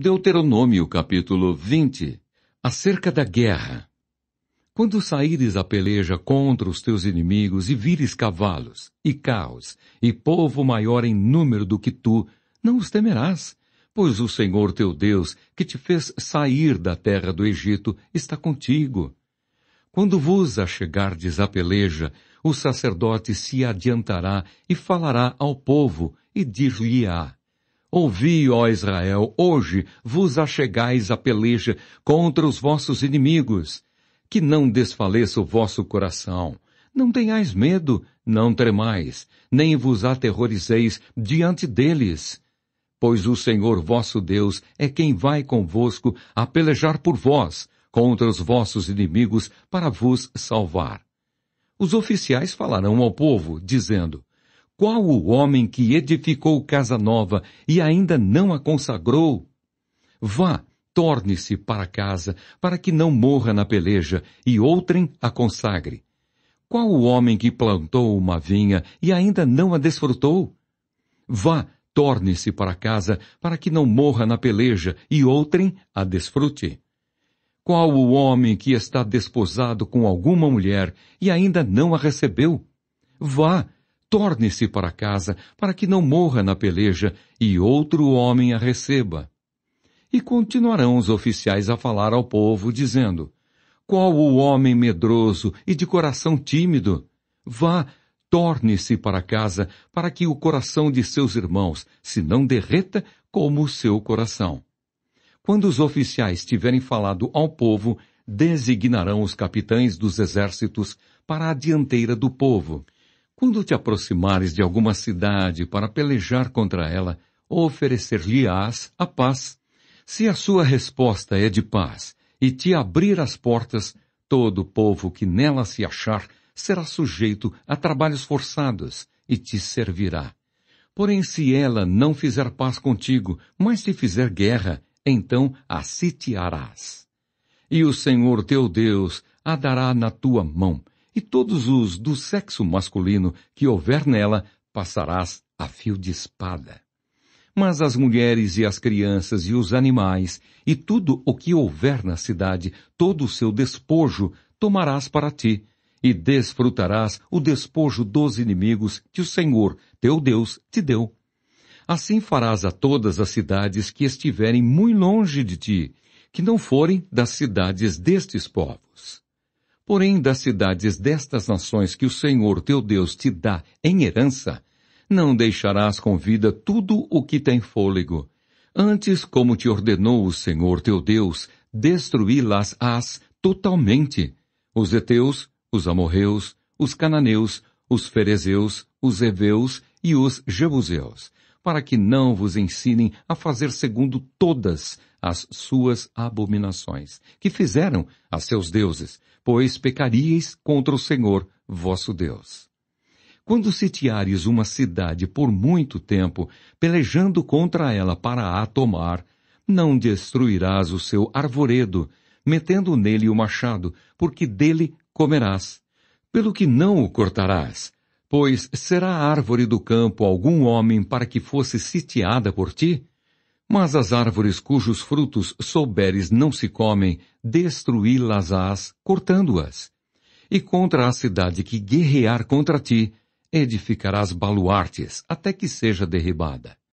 Deuteronômio capítulo 20, acerca da guerra. Quando saíres à peleja contra os teus inimigos e vires cavalos, e carros, e povo maior em número do que tu, não os temerás, pois o Senhor teu Deus, que te fez sair da terra do Egito, está contigo. Quando vos achegardes à peleja, o sacerdote se adiantará e falará ao povo, e dir-lhe-á, Ouvi, ó Israel, hoje vos achegais a peleja contra os vossos inimigos. Que não desfaleça o vosso coração. Não tenhais medo, não tremais, nem vos aterrorizeis diante deles. Pois o Senhor vosso Deus é quem vai convosco a pelejar por vós, contra os vossos inimigos, para vos salvar. Os oficiais falarão ao povo, dizendo, qual o homem que edificou casa nova e ainda não a consagrou? Vá, torne-se para casa, para que não morra na peleja, e outrem a consagre. Qual o homem que plantou uma vinha e ainda não a desfrutou? Vá, torne-se para casa, para que não morra na peleja, e outrem a desfrute. Qual o homem que está desposado com alguma mulher e ainda não a recebeu? Vá, torne-se para casa, para que não morra na peleja e outro homem a receba. E continuarão os oficiais a falar ao povo, dizendo, Qual o homem medroso e de coração tímido? Vá, torne-se para casa, para que o coração de seus irmãos se não derreta como o seu coração. Quando os oficiais tiverem falado ao povo, designarão os capitães dos exércitos para a dianteira do povo, quando te aproximares de alguma cidade para pelejar contra ela, oferecer-lhe-ás a paz. Se a sua resposta é de paz e te abrir as portas, todo o povo que nela se achar será sujeito a trabalhos forçados e te servirá. Porém, se ela não fizer paz contigo, mas te fizer guerra, então a sitiarás. E o Senhor teu Deus a dará na tua mão, e todos os do sexo masculino que houver nela passarás a fio de espada. Mas as mulheres e as crianças e os animais e tudo o que houver na cidade, todo o seu despojo, tomarás para ti, e desfrutarás o despojo dos inimigos que o Senhor, teu Deus, te deu. Assim farás a todas as cidades que estiverem muito longe de ti, que não forem das cidades destes povos. Porém, das cidades destas nações que o Senhor teu Deus te dá em herança, não deixarás com vida tudo o que tem fôlego. Antes, como te ordenou o Senhor teu Deus, destruí-las-ás totalmente. Os heteus, os amorreus, os cananeus, os ferezeus, os heveus e os jebuseus, para que não vos ensinem a fazer segundo todas as suas abominações, que fizeram a seus deuses, pois pecaríeis contra o Senhor vosso Deus. Quando sitiares uma cidade por muito tempo, pelejando contra ela para a tomar, não destruirás o seu arvoredo, metendo nele o machado, porque dele comerás, pelo que não o cortarás, Pois será a árvore do campo algum homem para que fosse sitiada por ti? Mas as árvores cujos frutos souberes não se comem, destruí-las-ás, cortando-as. E contra a cidade que guerrear contra ti, edificarás baluartes, até que seja derribada.